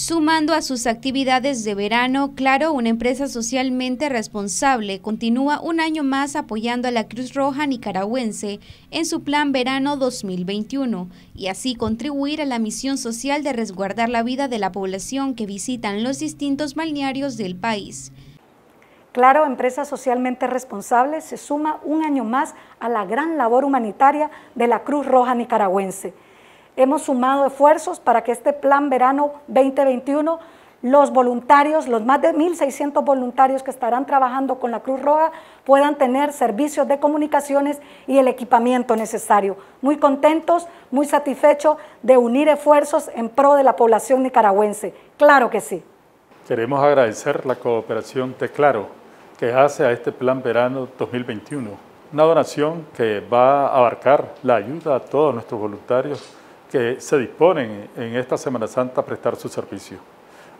Sumando a sus actividades de verano, Claro, una empresa socialmente responsable, continúa un año más apoyando a la Cruz Roja nicaragüense en su plan verano 2021 y así contribuir a la misión social de resguardar la vida de la población que visitan los distintos balnearios del país. Claro, empresa socialmente responsable se suma un año más a la gran labor humanitaria de la Cruz Roja nicaragüense hemos sumado esfuerzos para que este plan verano 2021 los voluntarios, los más de 1.600 voluntarios que estarán trabajando con la Cruz Roja puedan tener servicios de comunicaciones y el equipamiento necesario. Muy contentos, muy satisfechos de unir esfuerzos en pro de la población nicaragüense. Claro que sí. Queremos agradecer la cooperación de Claro que hace a este Plan Verano 2021. Una donación que va a abarcar la ayuda a todos nuestros voluntarios que se disponen en esta Semana Santa a prestar su servicio.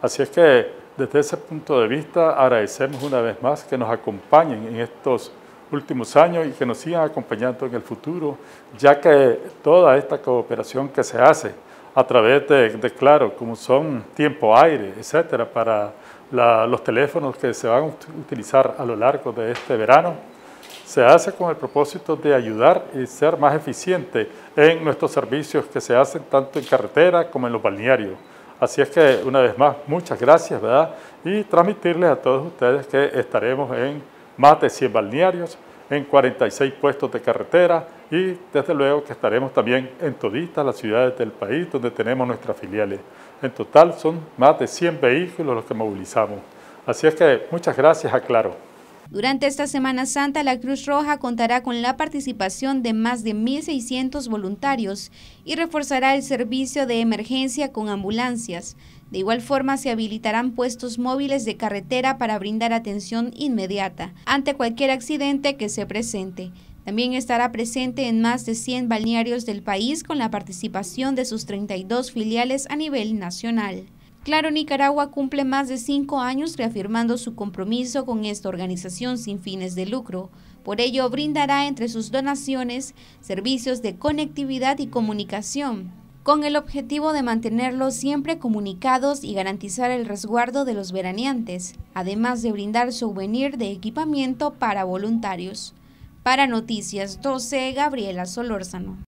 Así es que desde ese punto de vista agradecemos una vez más que nos acompañen en estos últimos años y que nos sigan acompañando en el futuro, ya que toda esta cooperación que se hace a través de, claro, como son tiempo aire, etcétera, para los teléfonos que se van a utilizar a lo largo de este verano, se hace con el propósito de ayudar y ser más eficiente en nuestros servicios que se hacen tanto en carretera como en los balnearios. Así es que una vez más, muchas gracias, ¿verdad? Y transmitirles a todos ustedes que estaremos en más de 100 balnearios, en 46 puestos de carretera y desde luego que estaremos también en toditas las ciudades del país donde tenemos nuestras filiales. En total son más de 100 vehículos los que movilizamos. Así es que muchas gracias aclaro. Durante esta Semana Santa, la Cruz Roja contará con la participación de más de 1.600 voluntarios y reforzará el servicio de emergencia con ambulancias. De igual forma, se habilitarán puestos móviles de carretera para brindar atención inmediata ante cualquier accidente que se presente. También estará presente en más de 100 balnearios del país con la participación de sus 32 filiales a nivel nacional. Claro Nicaragua cumple más de cinco años reafirmando su compromiso con esta organización sin fines de lucro. Por ello, brindará entre sus donaciones servicios de conectividad y comunicación, con el objetivo de mantenerlos siempre comunicados y garantizar el resguardo de los veraneantes, además de brindar souvenir de equipamiento para voluntarios. Para Noticias 12, Gabriela Solórzano.